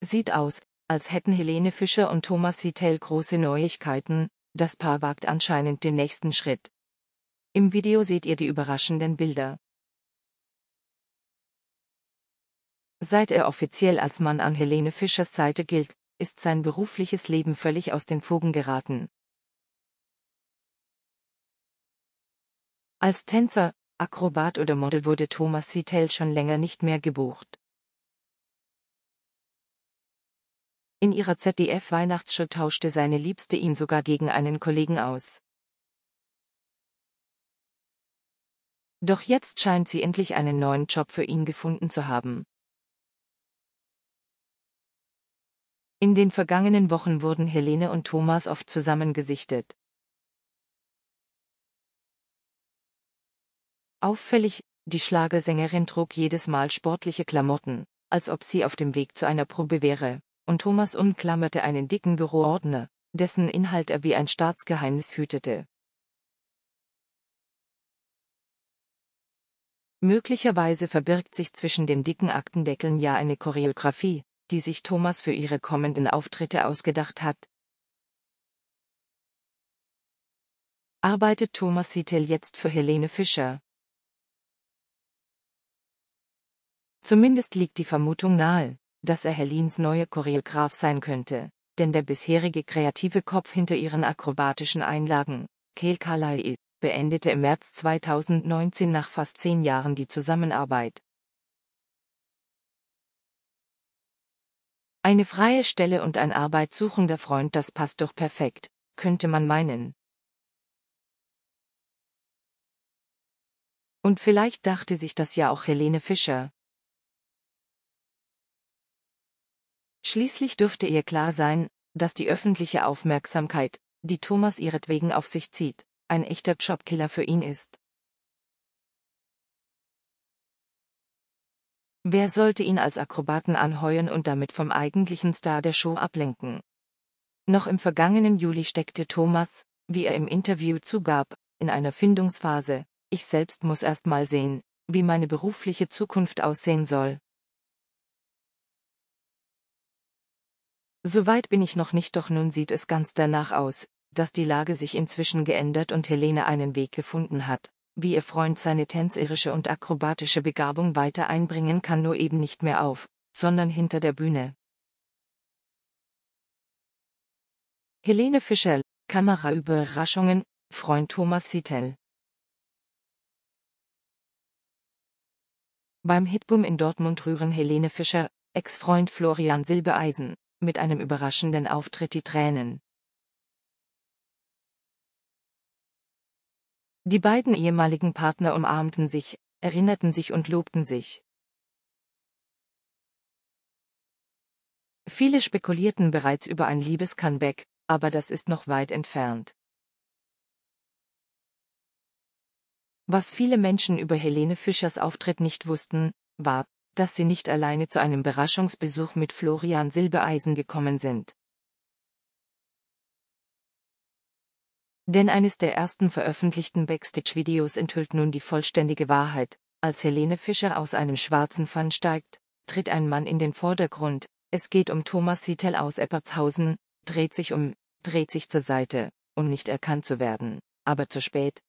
Sieht aus, als hätten Helene Fischer und Thomas Sittell große Neuigkeiten, das Paar wagt anscheinend den nächsten Schritt. Im Video seht ihr die überraschenden Bilder. Seit er offiziell als Mann an Helene Fischers Seite gilt, ist sein berufliches Leben völlig aus den Fugen geraten. Als Tänzer, Akrobat oder Model wurde Thomas Sittell schon länger nicht mehr gebucht. In ihrer ZDF-Weihnachtsshow tauschte seine Liebste ihn sogar gegen einen Kollegen aus. Doch jetzt scheint sie endlich einen neuen Job für ihn gefunden zu haben. In den vergangenen Wochen wurden Helene und Thomas oft zusammengesichtet. Auffällig, die Schlagersängerin trug jedes Mal sportliche Klamotten, als ob sie auf dem Weg zu einer Probe wäre und Thomas umklammerte einen dicken Büroordner, dessen Inhalt er wie ein Staatsgeheimnis hütete. Möglicherweise verbirgt sich zwischen den dicken Aktendeckeln ja eine Choreografie, die sich Thomas für ihre kommenden Auftritte ausgedacht hat. Arbeitet Thomas Sittel jetzt für Helene Fischer? Zumindest liegt die Vermutung nahe, dass er Helens neue Choreograf sein könnte, denn der bisherige kreative Kopf hinter ihren akrobatischen Einlagen, Kel Kalai, beendete im März 2019 nach fast zehn Jahren die Zusammenarbeit. Eine freie Stelle und ein arbeitssuchender Freund, das passt doch perfekt, könnte man meinen. Und vielleicht dachte sich das ja auch Helene Fischer, Schließlich dürfte ihr klar sein, dass die öffentliche Aufmerksamkeit, die Thomas ihretwegen auf sich zieht, ein echter Jobkiller für ihn ist. Wer sollte ihn als Akrobaten anheuern und damit vom eigentlichen Star der Show ablenken? Noch im vergangenen Juli steckte Thomas, wie er im Interview zugab, in einer Findungsphase. Ich selbst muss erst mal sehen, wie meine berufliche Zukunft aussehen soll, Soweit bin ich noch nicht, doch nun sieht es ganz danach aus, dass die Lage sich inzwischen geändert und Helene einen Weg gefunden hat, wie ihr Freund seine tänzerische und akrobatische Begabung weiter einbringen kann, nur eben nicht mehr auf, sondern hinter der Bühne. Helene Fischer, Kameraüberraschungen, Freund Thomas Sittel. Beim Hitboom in Dortmund rühren Helene Fischer, Ex-Freund Florian Silbereisen, mit einem überraschenden Auftritt die Tränen. Die beiden ehemaligen Partner umarmten sich, erinnerten sich und lobten sich. Viele spekulierten bereits über ein Liebes-Comeback, aber das ist noch weit entfernt. Was viele Menschen über Helene Fischers Auftritt nicht wussten, war, dass sie nicht alleine zu einem Überraschungsbesuch mit Florian Silbereisen gekommen sind. Denn eines der ersten veröffentlichten Backstage-Videos enthüllt nun die vollständige Wahrheit. Als Helene Fischer aus einem schwarzen Pfann steigt, tritt ein Mann in den Vordergrund. Es geht um Thomas Sittel aus Eppertshausen, dreht sich um, dreht sich zur Seite, um nicht erkannt zu werden. Aber zu spät,